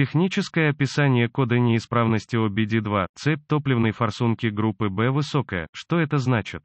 Техническое описание кода неисправности OBD2, цепь топливной форсунки группы B высокая, что это значит?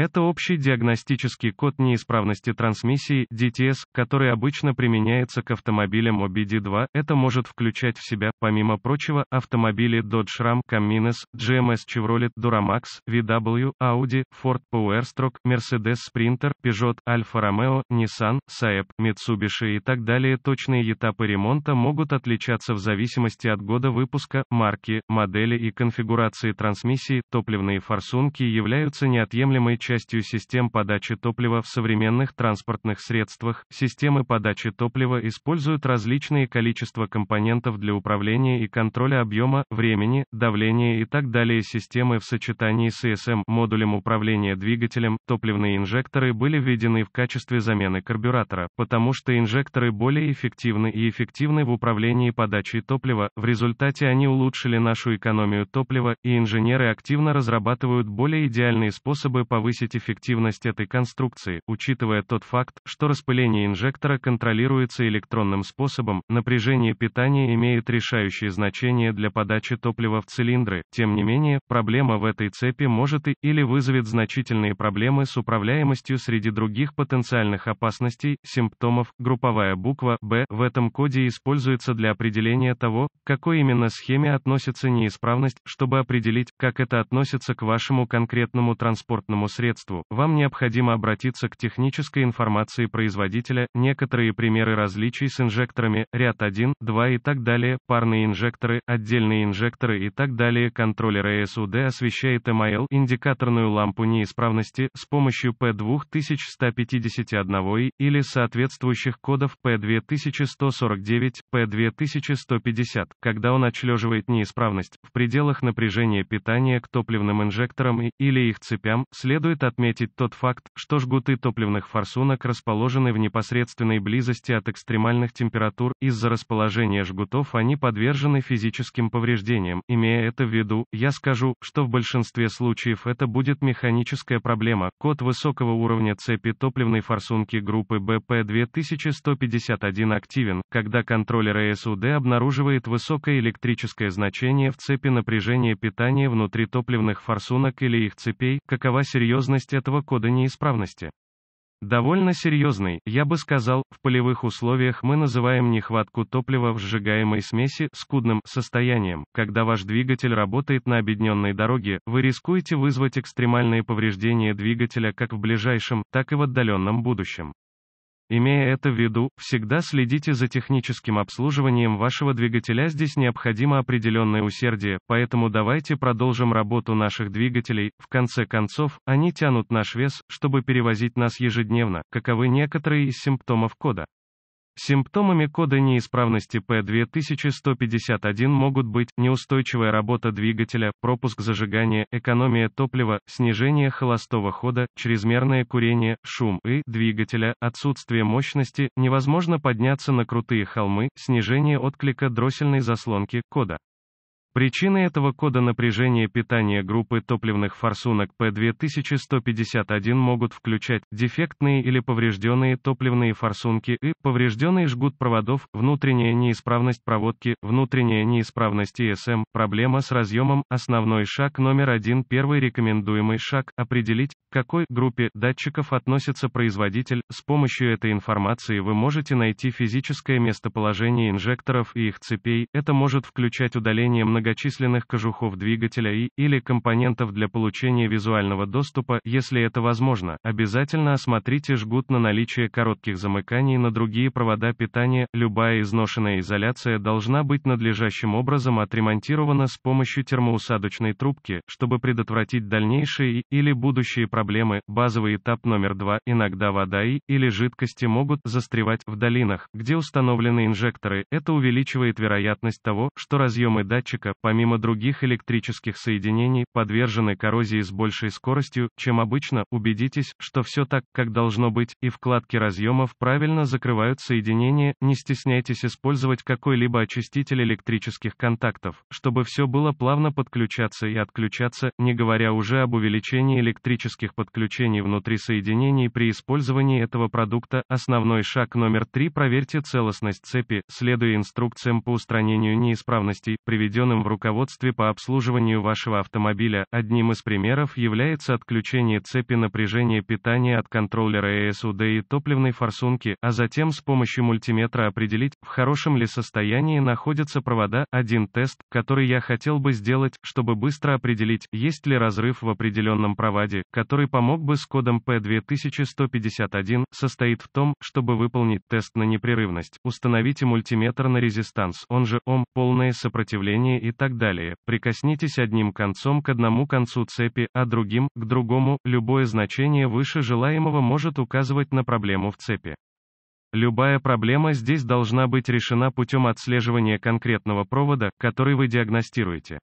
Это общий диагностический код неисправности трансмиссии DTS, который обычно применяется к автомобилям OBD2. Это может включать в себя, помимо прочего, автомобили Dodge Ram, Cummins, GMS эм Chevrolet, Duramax, VW, Audi, Ford Powerstroke, Mercedes Sprinter, Peugeot, Alfa Romeo, Nissan, Saab, Mitsubishi и так далее. Точные этапы ремонта могут отличаться в зависимости от года выпуска, марки, модели и конфигурации трансмиссии. Топливные форсунки являются неотъемлемой частью частью систем подачи топлива в современных транспортных средствах. Системы подачи топлива используют различные количества компонентов для управления и контроля объема, времени, давления и так далее. Системы в сочетании с ESM, модулем управления двигателем, топливные инжекторы были введены в качестве замены карбюратора, потому что инжекторы более эффективны и эффективны в управлении подачей топлива, в результате они улучшили нашу экономию топлива, и инженеры активно разрабатывают более идеальные способы повысить повысить эффективность этой конструкции, учитывая тот факт, что распыление инжектора контролируется электронным способом, напряжение питания имеет решающее значение для подачи топлива в цилиндры, тем не менее, проблема в этой цепи может и, или вызовет значительные проблемы с управляемостью среди других потенциальных опасностей, симптомов, групповая буква B в этом коде используется для определения того, к какой именно схеме относится неисправность, чтобы определить, как это относится к вашему конкретному транспортному средству средству, вам необходимо обратиться к технической информации производителя, некоторые примеры различий с инжекторами, ряд 1, 2 и так далее, парные инжекторы, отдельные инжекторы и так далее. Контроллер ESUD освещает МАЛ, индикаторную лампу неисправности, с помощью P2151 или соответствующих кодов P2149, P2150, когда он отчлеживает неисправность, в пределах напряжения питания к топливным инжекторам и, или их цепям, следует Следует отметить тот факт, что жгуты топливных форсунок расположены в непосредственной близости от экстремальных температур, из-за расположения жгутов они подвержены физическим повреждениям. Имея это в виду, я скажу, что в большинстве случаев это будет механическая проблема. Код высокого уровня цепи топливной форсунки группы BP2151 активен, когда контроллер ЭСУД обнаруживает высокое электрическое значение в цепи напряжения питания внутри топливных форсунок или их цепей, какова серьезность серьезность этого кода неисправности. Довольно серьезный, я бы сказал, в полевых условиях мы называем нехватку топлива в сжигаемой смеси скудным состоянием. Когда ваш двигатель работает на обедненной дороге, вы рискуете вызвать экстремальные повреждения двигателя как в ближайшем, так и в отдаленном будущем. Имея это в виду, всегда следите за техническим обслуживанием вашего двигателя. Здесь необходимо определенное усердие, поэтому давайте продолжим работу наших двигателей. В конце концов, они тянут наш вес, чтобы перевозить нас ежедневно, каковы некоторые из симптомов кода. Симптомами кода неисправности P2151 могут быть неустойчивая работа двигателя, пропуск зажигания, экономия топлива, снижение холостого хода, чрезмерное курение, шум и двигателя, отсутствие мощности, невозможно подняться на крутые холмы, снижение отклика дроссельной заслонки кода. Причины этого кода напряжения питания группы топливных форсунок P2151 могут включать дефектные или поврежденные топливные форсунки и поврежденный жгут проводов, внутренняя неисправность проводки, внутренняя неисправность ESM, проблема с разъемом, основной шаг номер один, первый рекомендуемый шаг, определить, к какой группе датчиков относится производитель, с помощью этой информации вы можете найти физическое местоположение инжекторов и их цепей, это может включать удаление много многочисленных кожухов двигателя и, или компонентов для получения визуального доступа, если это возможно, обязательно осмотрите жгут на наличие коротких замыканий на другие провода питания, любая изношенная изоляция должна быть надлежащим образом отремонтирована с помощью термоусадочной трубки, чтобы предотвратить дальнейшие и, или будущие проблемы. Базовый этап номер два, иногда вода и, или жидкости могут застревать в долинах, где установлены инжекторы, это увеличивает вероятность того, что разъемы датчика, помимо других электрических соединений, подвержены коррозии с большей скоростью, чем обычно, убедитесь, что все так, как должно быть, и вкладки разъемов правильно закрывают соединение, не стесняйтесь использовать какой-либо очиститель электрических контактов, чтобы все было плавно подключаться и отключаться, не говоря уже об увеличении электрических подключений внутри соединений при использовании этого продукта. Основной шаг номер три проверьте целостность цепи, следуя инструкциям по устранению неисправностей, приведенным в руководстве по обслуживанию вашего автомобиля. Одним из примеров является отключение цепи напряжения питания от контроллера ESUD и топливной форсунки, а затем с помощью мультиметра определить, в хорошем ли состоянии находятся провода. Один тест, который я хотел бы сделать, чтобы быстро определить, есть ли разрыв в определенном проводе, который помог бы с кодом P2151, состоит в том, чтобы выполнить тест на непрерывность. Установите мультиметр на резистанс, он же ОМ, полное сопротивление и и так далее. Прикоснитесь одним концом к одному концу цепи, а другим – к другому. Любое значение выше желаемого может указывать на проблему в цепи. Любая проблема здесь должна быть решена путем отслеживания конкретного провода, который вы диагностируете.